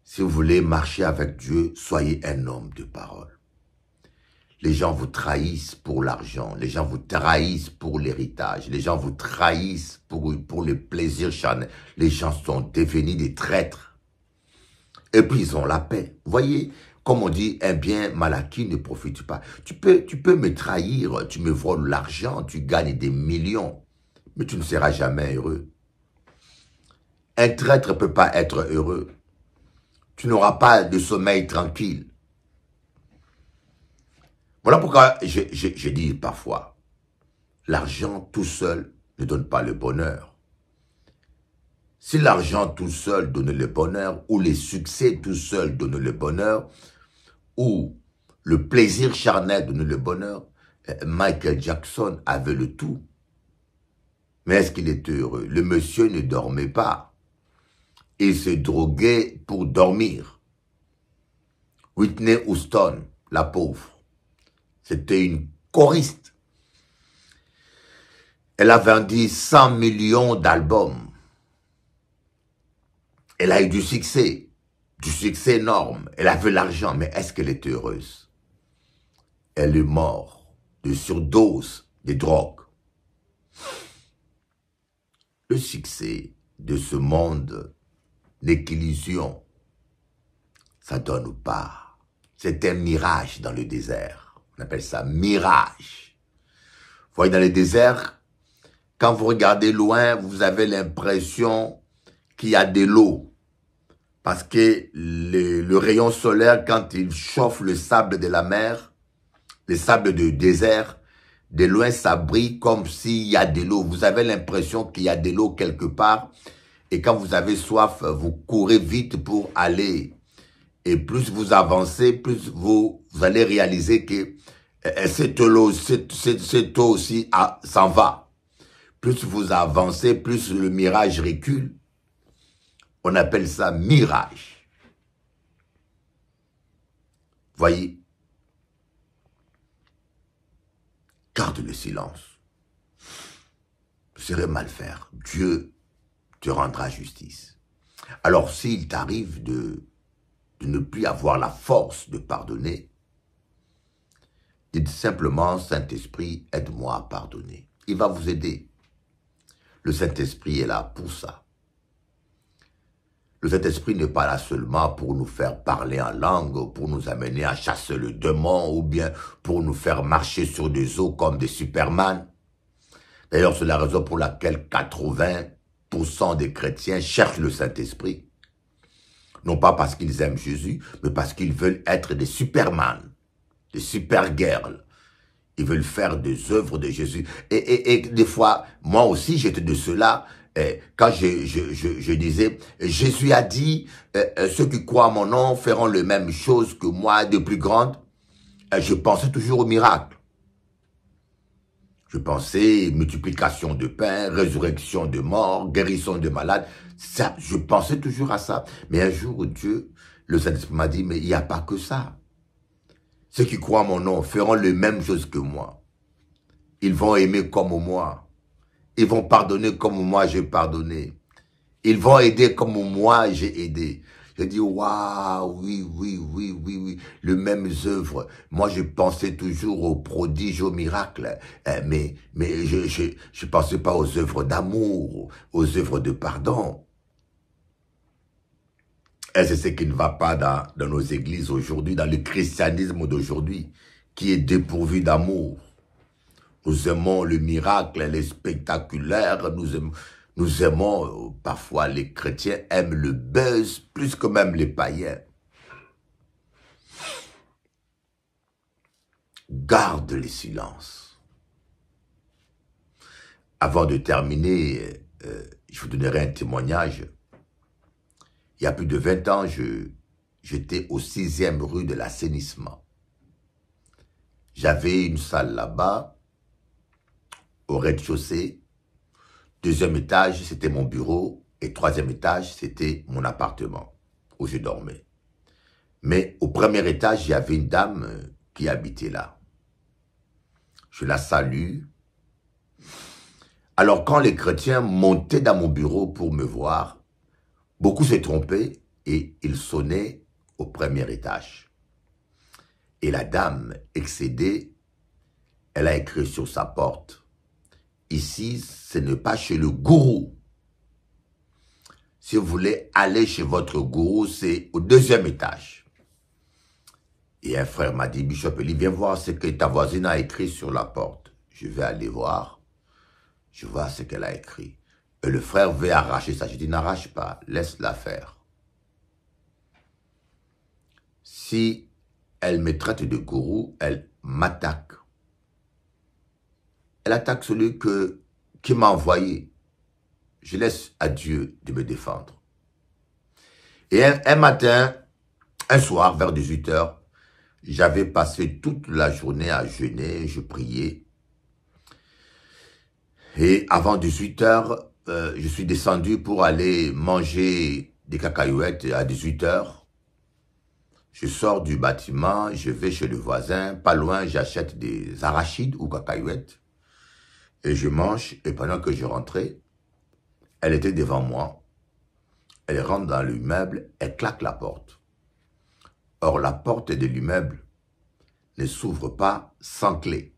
Si vous voulez marcher avec Dieu, soyez un homme de parole. Les gens vous trahissent pour l'argent, les gens vous trahissent pour l'héritage, les gens vous trahissent pour, pour plaisir plaisirs Les gens sont devenus des traîtres. Et puis ils ont la paix. Voyez, comme on dit, un bien mal acquis ne profite pas. Tu peux, tu peux me trahir, tu me voles l'argent, tu gagnes des millions mais tu ne seras jamais heureux. Un traître ne peut pas être heureux. Tu n'auras pas de sommeil tranquille. Voilà pourquoi je, dis parfois, l'argent tout seul ne donne pas le bonheur. Si l'argent tout seul donne le bonheur, ou les succès tout seul donnent le bonheur, ou le plaisir charnel donne le bonheur, euh, Michael Jackson avait le tout. Mais est-ce qu'il était heureux Le monsieur ne dormait pas. Il se droguait pour dormir. Whitney Houston, la pauvre, c'était une choriste. Elle a vendu 100 millions d'albums. Elle a eu du succès, du succès énorme. Elle avait l'argent, mais est-ce qu'elle était heureuse Elle est morte de surdose de drogue le succès de ce monde n'est Ça donne pas. C'est un mirage dans le désert. On appelle ça mirage. Vous voyez, dans le désert, quand vous regardez loin, vous avez l'impression qu'il y a de l'eau. Parce que le, le, rayon solaire, quand il chauffe le sable de la mer, le sable du désert, de loin, ça brille comme s'il y a de l'eau. Vous avez l'impression qu'il y a de l'eau quelque part. Et quand vous avez soif, vous courez vite pour aller. Et plus vous avancez, plus vous, allez réaliser que eh, eh, cette eau, cette, eau aussi ah, s'en va. Plus vous avancez, plus le mirage recule. On appelle ça mirage. Voyez, garde le silence. Ce serait mal faire. Dieu te rendra justice. Alors s'il t'arrive de, de ne plus avoir la force de pardonner, dis simplement, Saint-Esprit, aide-moi à pardonner. Il va vous aider. Le Saint-Esprit est là pour ça. Le Saint-Esprit n'est pas là seulement pour nous faire parler en langue, pour nous amener à chasser le démon ou bien pour nous faire marcher sur des eaux comme des Superman. D'ailleurs, c'est la raison pour laquelle 80% des chrétiens cherchent le Saint-Esprit. Non pas parce qu'ils aiment Jésus, mais parce qu'ils veulent être des Superman, des Supergirls. Ils veulent faire des œuvres de Jésus. Et, et des fois, moi aussi, j'étais de ceux-là eh, quand je, disais, Jésus a dit, euh, euh, ceux qui croient à mon nom feront les mêmes choses que moi de plus grande. Eh, je pensais toujours au miracle. Je pensais multiplication de pain, résurrection de mort, guérison de malades. je pensais toujours à ça. Mais un jour, Dieu, le Saint-Esprit m'a dit, mais il n'y a pas que ça. Ceux qui croient à mon nom feront les mêmes choses que moi. Ils vont aimer comme moi. Ils vont pardonner comme moi j'ai pardonné. Ils vont aider comme moi j'ai aidé. Je dis, waouh, oui, oui, oui, oui, oui, le même œuvre. Moi, je pensais toujours aux prodiges, aux miracles, eh, mais, mais je je, je pensais pas aux œuvres d'amour, aux œuvres de pardon. Et c'est ce qui ne va pas dans nos églises aujourd'hui, dans le christianisme d'aujourd'hui, qui est dépourvu d'amour. Nous aimons le miracle, les spectaculaires. Nous aimons, nous aimons, euh, parfois les chrétiens aiment le buzz plus que même les païens. Garde les silences. Avant de terminer, euh, euh, je vous donnerai un témoignage. Il y a plus de 20 ans, j'étais au 6 rue de l'assainissement. J'avais une salle là-bas au rez-de-chaussée. Deuxième étage, c'était mon bureau. Et troisième étage, c'était mon appartement où je dormais. Mais au premier étage, il y avait une dame euh, qui habitait là. Je la salue. Alors quand les chrétiens montaient dans mon bureau pour me voir, beaucoup se trompaient et ils sonnaient au premier étage. Et la dame, excédée, elle a écrit sur sa porte Ici, ce n'est pas chez le gourou. Si vous voulez aller chez votre gourou, c'est au deuxième étage. Et un frère m'a dit, Bishop Eli, viens voir ce que ta voisine a écrit sur la porte. Je vais aller voir. Je vois ce qu'elle a écrit. Et le frère veut arracher ça. Je dis, n'arrache pas, laisse-la faire. Si elle me traite de gourou, elle m'attaque. Elle attaque celui que, qui m'a envoyé. Je laisse à Dieu de me défendre. Et un, matin, un soir, vers 18 h j'avais passé toute la journée à jeûner, je priais. Et avant 18 h euh, je suis descendu pour aller manger des cacahuètes à 18 h je sors du bâtiment, je vais chez le voisin, pas loin, j'achète des arachides ou cacahuètes. Et je mange, et pendant que je rentrais, elle était devant moi. Elle rentre dans l'immeuble, elle claque la porte. Or, la porte de l'immeuble ne s'ouvre pas sans clé.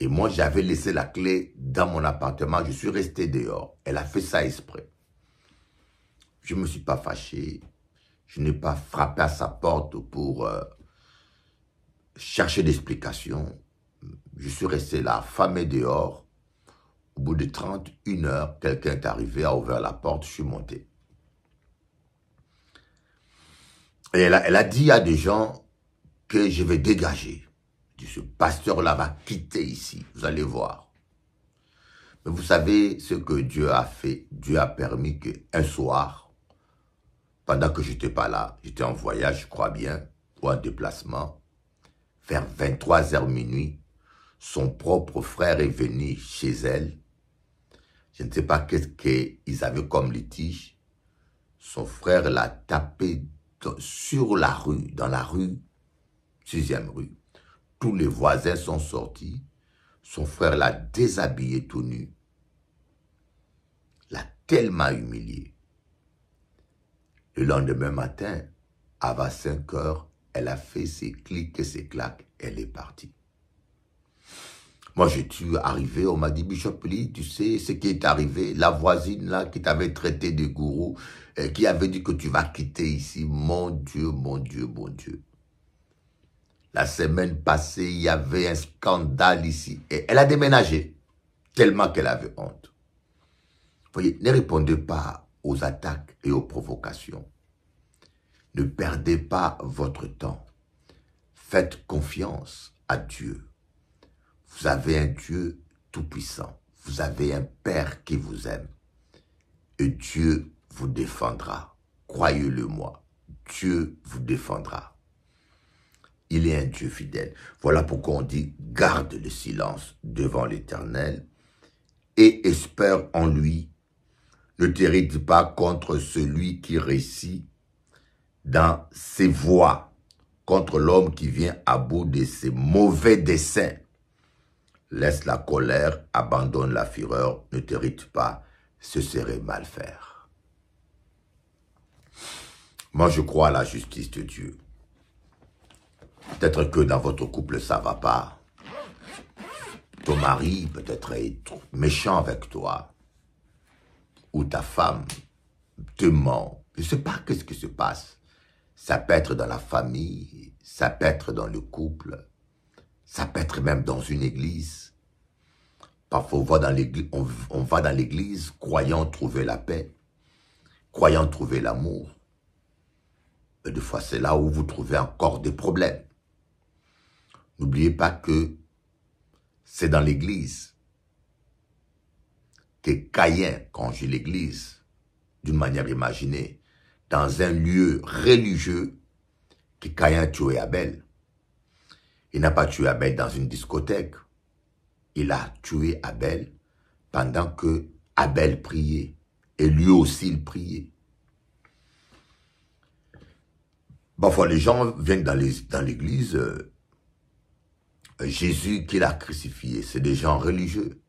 Et moi, j'avais laissé la clé dans mon appartement. Je suis resté dehors. Elle a fait ça exprès. Je ne me suis pas fâché. Je n'ai pas frappé à sa porte pour euh, chercher d'explications je suis resté là, affamé dehors. Au bout de 31 heures, quelqu'un est arrivé, a ouvert la porte, je suis monté. Et elle a, dit à des gens que je vais dégager. ce pasteur-là va quitter ici, vous allez voir. Mais vous savez ce que Dieu a fait Dieu a permis qu'un soir, pendant que je n'étais pas là, j'étais en voyage, je crois bien, ou en déplacement, vers 23h minuit, son propre frère est venu chez elle. Je ne sais pas qu'est-ce qu'ils avaient comme litige. Son frère l'a tapé sur la rue, dans la rue, sixième rue. Tous les voisins sont sortis. Son frère l'a déshabillé tout nu. L'a tellement humilié. Le lendemain matin, à 5 heures, elle a fait ses clics et ses claques. Elle est partie. Moi, j'ai dû arrivé, on m'a dit, Bishop Lee, tu sais ce qui est arrivé, la voisine là qui t'avait traité de gourou, euh, qui avait dit que tu vas quitter ici. Mon Dieu, mon Dieu, mon Dieu. La semaine passée, il y avait un scandale ici. Et elle a déménagé tellement qu'elle avait honte. voyez, ne répondez pas aux attaques et aux provocations. Ne perdez pas votre temps. Faites confiance à Dieu. Vous avez un Dieu tout-puissant. Vous avez un Père qui vous aime. Et Dieu vous défendra. Croyez-le moi. Dieu vous défendra. Il est un Dieu fidèle. Voilà pourquoi on dit garde le silence devant l'Éternel et espère en lui. Ne t'hérite pas contre celui qui récit dans ses voies, contre l'homme qui vient à bout de ses mauvais desseins. Laisse la colère, abandonne la fureur, ne t'hérite pas, ce serait mal faire. Moi, je crois à la justice de Dieu. Peut-être que dans votre couple, ça va pas. Ton mari peut-être est méchant avec toi. Ou ta femme te ment. Je ne sais pas qu'est-ce qui se passe. Ça peut être dans la famille, ça peut être dans le couple, ça peut être même dans une église. Parfois, on va dans l'église, on, va dans l'église croyant trouver la paix, croyant trouver l'amour. Et des fois, c'est là où vous trouvez encore des problèmes. N'oubliez pas que c'est dans l'église que Caïn, quand j'ai l'église, d'une manière imaginée, dans un lieu religieux, que Caïn tué Abel. Il n'a pas tué Abel dans une discothèque. Il a tué Abel pendant que Abel priait. Et lui aussi, il priait. Parfois, les gens viennent dans l'église. Euh, Jésus qui l'a crucifié, c'est des gens religieux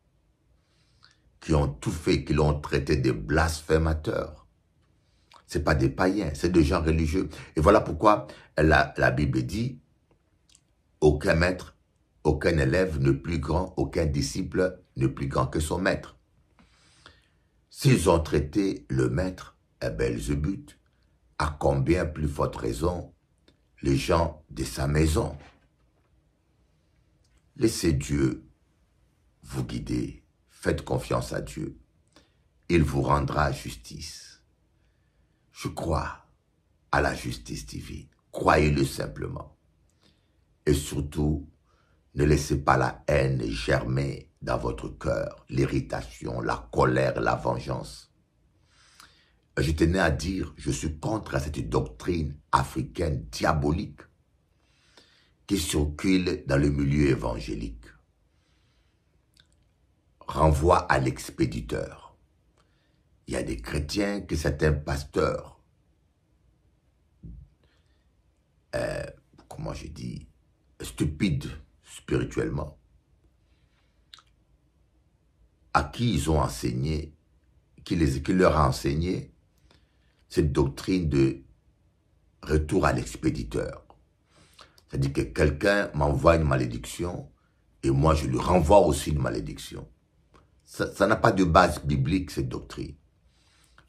qui ont tout fait, qui l'ont traité de blasphémateur. n'est pas des païens, c'est des gens religieux. Et voilà pourquoi la Bible dit, aucun maître, aucun élève ne plus grand, aucun disciple ne plus grand que son maître. S'ils ont traité le maître à Belzébuth, à combien plus forte raison les gens de sa maison Laissez Dieu vous guider, faites confiance à Dieu. Il vous rendra justice. Je crois à la justice divine. Croyez-le simplement. Et surtout, ne laissez pas la haine germer dans votre cœur, l'irritation, la colère, la vengeance. Je tenais à dire, je suis contre cette doctrine africaine diabolique qui circule dans le milieu évangélique. Renvoie à l'expéditeur. Il y a des chrétiens que certains pasteurs, euh, comment je dis, stupides spirituellement, à qui ils ont enseigné, qui, les, qui leur a enseigné cette doctrine de retour à l'expéditeur. C'est-à-dire que quelqu'un m'envoie une malédiction et moi je lui renvoie aussi une malédiction. Ça n'a pas de base biblique, cette doctrine.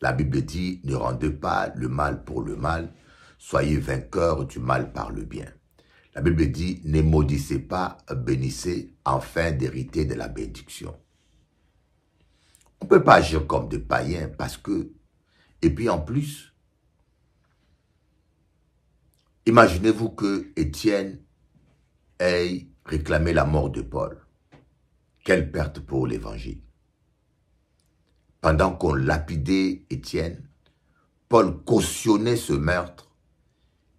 La Bible dit, ne rendez pas le mal pour le mal, soyez vainqueurs du mal par le bien. La Bible dit, ne maudissez pas, bénissez, afin d'hériter de la bénédiction. On ne peut pas agir comme des païens parce que, et puis en plus, imaginez-vous que Étienne ait réclamé la mort de Paul. Quelle perte pour l'évangile. Pendant qu'on lapidait Étienne, Paul cautionnait ce meurtre.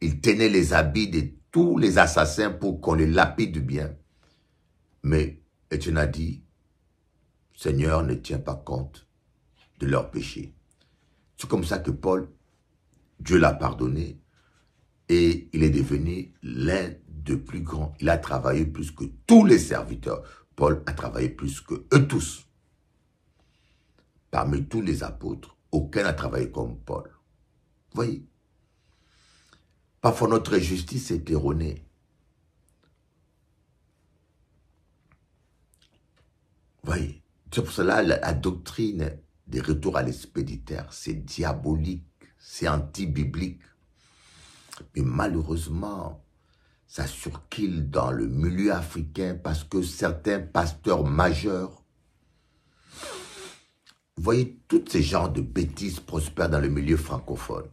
Il tenait les habits des tous les assassins pour qu'on les lapide bien. Mais Étienne a dit, Seigneur ne tient pas compte de leurs péchés. C'est comme ça que Paul, Dieu l'a pardonné et il est devenu l'un des plus grands. Il a travaillé plus que tous les serviteurs. Paul a travaillé plus que eux tous. Parmi tous les apôtres, aucun n'a travaillé comme Paul. Vous voyez Parfois, notre justice est erronée. Voyez, c'est pour cela la, doctrine des retours à l'expéditaire, c'est diabolique, c'est anti-biblique. Mais malheureusement, ça surquille dans le milieu africain parce que certains pasteurs majeurs, vous voyez, tous ces genres de bêtises prospèrent dans le milieu francophone.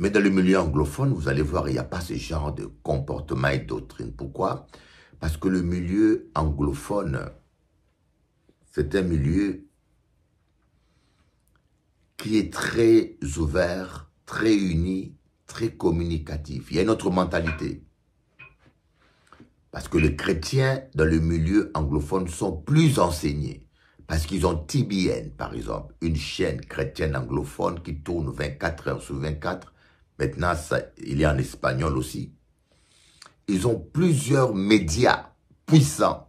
Mais dans le milieu anglophone, vous allez voir, il n'y a pas ce genre de comportement et doctrine. Pourquoi Parce que le milieu anglophone, c'est un milieu qui est très ouvert, très uni, très communicatif. Il y a une autre mentalité. Parce que les chrétiens dans le milieu anglophone sont plus enseignés. Parce qu'ils ont TBN, par exemple, une chaîne chrétienne anglophone qui tourne 24 heures sur 24 Maintenant, ça, il est en espagnol aussi. Ils ont plusieurs médias puissants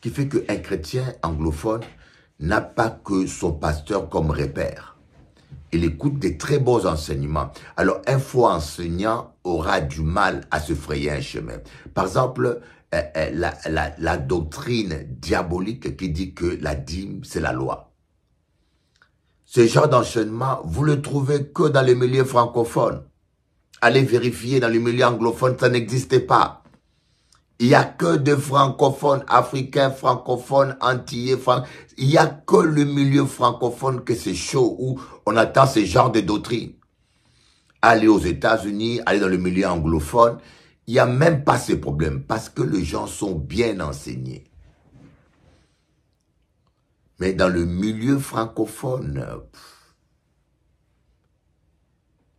qui fait qu'un chrétien anglophone n'a pas que son pasteur comme repère. Il écoute des très beaux enseignements. Alors, un faux enseignant aura du mal à se frayer un chemin. Par exemple, euh, euh, la doctrine diabolique qui dit que la dîme, c'est la loi. Ce genre d'enchaînement, vous le trouvez que dans les milieux francophones. Allez vérifier dans les milieux anglophones, ça n'existait pas. Il n'y a que des francophones africains, francophones, antillais, il n'y a que le milieu francophone que c'est chaud, où on attend ce genre de doctrine. Allez aux États-Unis, allez dans le milieu anglophone, il n'y a même pas ce problème, parce que les gens sont bien enseignés. Mais dans le milieu francophone,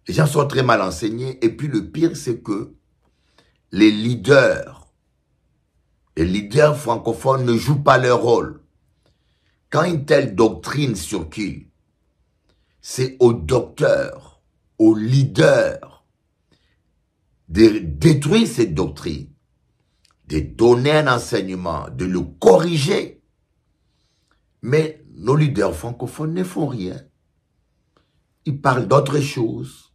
les gens sont très mal enseignés. Et puis le pire, c'est que les leaders, les leaders francophones ne jouent pas leur rôle. Quand une telle doctrine circule, c'est aux docteurs, aux leaders de détruire cette doctrine, de donner un enseignement, de le corriger mais nos leaders francophones ne font rien. Ils parlent d'autres choses.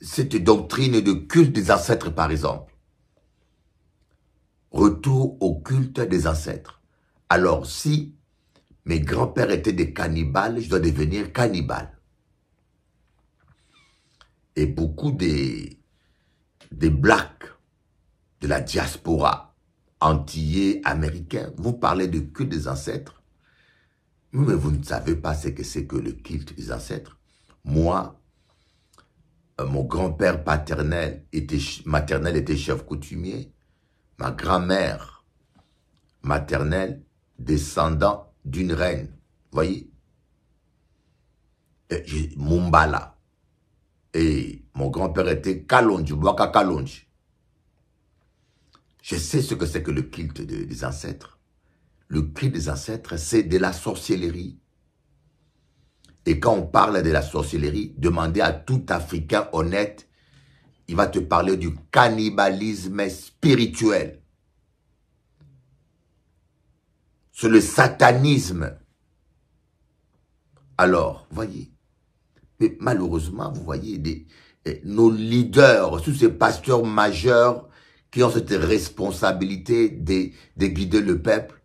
Cette doctrine de culte des ancêtres, par exemple. Retour au culte des ancêtres. Alors, si mes grands-pères étaient des cannibales, je dois devenir cannibale. Et beaucoup des, des blacks de la diaspora antillais, américains, vous parlez de culte des ancêtres, mais vous ne savez pas ce que c'est que le culte des ancêtres. Moi, euh, mon grand-père paternel était, maternel était chef coutumier. Ma grand-mère maternelle, descendant d'une reine. Voyez? Et Mumbala. Et mon grand-père était Kalonji, Bouaka Kalonji. Je sais ce que c'est que le culte des ancêtres. Le culte des ancêtres, c'est de la sorcellerie. Et quand on parle de la sorcellerie, demandez à tout Africain honnête, il va te parler du cannibalisme spirituel. C'est le satanisme. Alors, voyez, mais malheureusement, vous voyez, eh, nos leaders, tous ces pasteurs majeurs qui ont cette responsabilité de, guider le peuple.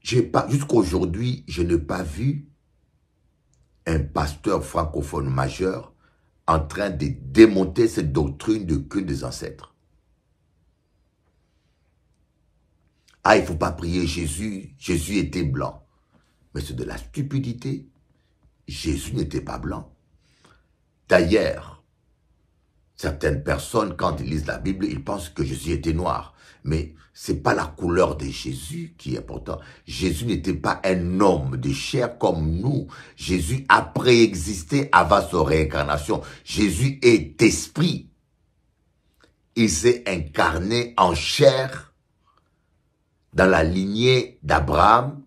J'ai pas, jusqu'aujourd'hui, je n'ai pas vu un pasteur francophone majeur en train de démonter cette doctrine de culte des ancêtres. Ah, il ne faut pas prier Jésus, Jésus était blanc. Mais c'est de la stupidité. Jésus n'était pas blanc. D'ailleurs, Certaines personnes, quand ils lisent la Bible, ils pensent que Jésus était noir. Mais c'est pas la couleur de Jésus qui est importante. Jésus n'était pas un homme de chair comme nous. Jésus a préexisté avant sa réincarnation. Jésus est esprit. Il s'est incarné en chair dans la lignée d'Abraham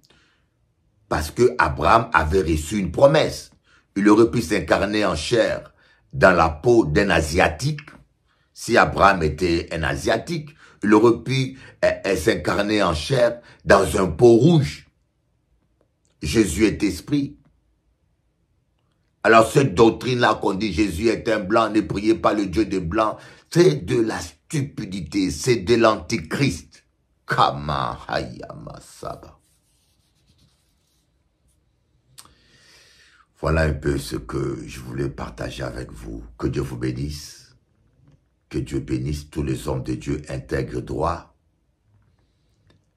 parce que Abraham avait reçu une promesse. Il aurait pu s'incarner en chair dans la peau d'un Asiatique, si Abraham était un Asiatique, le aurait est eh, eh, s'incarner en chair dans un pot rouge. Jésus est esprit. Alors cette doctrine-là qu'on dit Jésus est un blanc, ne priez pas le Dieu des blancs, c'est de la stupidité, c'est de l'antichrist. Kama Hayama Voilà un peu ce que je voulais partager avec vous. Que Dieu vous bénisse. Que Dieu bénisse tous les hommes de Dieu intègres droit.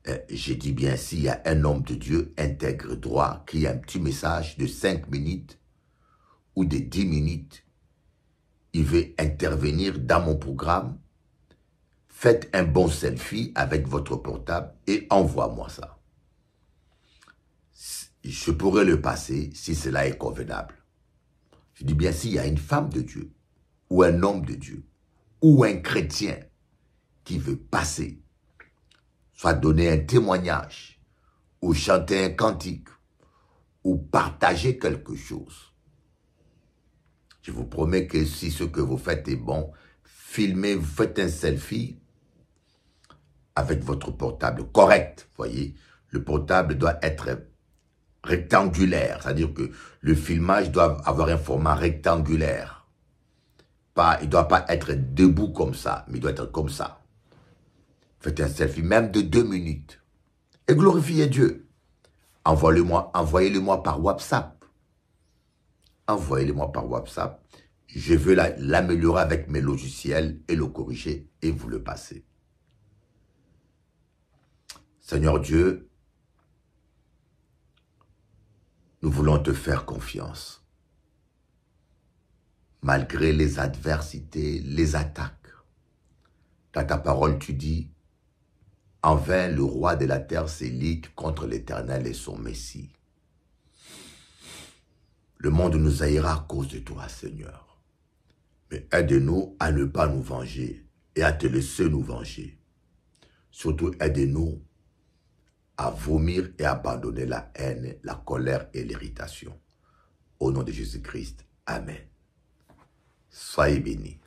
Euh, j'ai dit bien s'il y a un homme de Dieu intègre droit qui a un petit message de 5 minutes ou de 10 minutes, il veut intervenir dans mon programme. Faites un bon selfie avec votre portable et envoie-moi ça je pourrais le passer si cela est convenable. Je dis bien s'il y a une femme de Dieu, ou un homme de Dieu, ou un chrétien qui veut passer, soit donner un témoignage, ou chanter un cantique, ou partager quelque chose. Je vous promets que si ce que vous faites est bon, filmez, vous faites un selfie avec votre portable correct, voyez. Le portable doit être rectangulaire, c'est-à-dire que le filmage doit avoir un format rectangulaire. Pas, il ne doit pas être debout comme ça, mais il doit être comme ça. Faites un selfie, même de deux minutes. Et glorifiez Dieu. Envoyez-le-moi envoyez par WhatsApp. Envoyez-le-moi par WhatsApp. Je veux l'améliorer avec mes logiciels et le corriger et vous le passez. Seigneur Dieu, Nous voulons te faire confiance. Malgré les adversités, les attaques, dans ta parole, tu dis, en vain le roi de la terre s'élite contre l'Éternel et son Messie. Le monde nous haïra à cause de toi, Seigneur. Mais aide-nous à ne pas nous venger et à te laisser nous venger. Surtout aide-nous à vomir et abandonner la haine, la colère et l'irritation. Au nom de Jésus-Christ, Amen. Soyez bénis.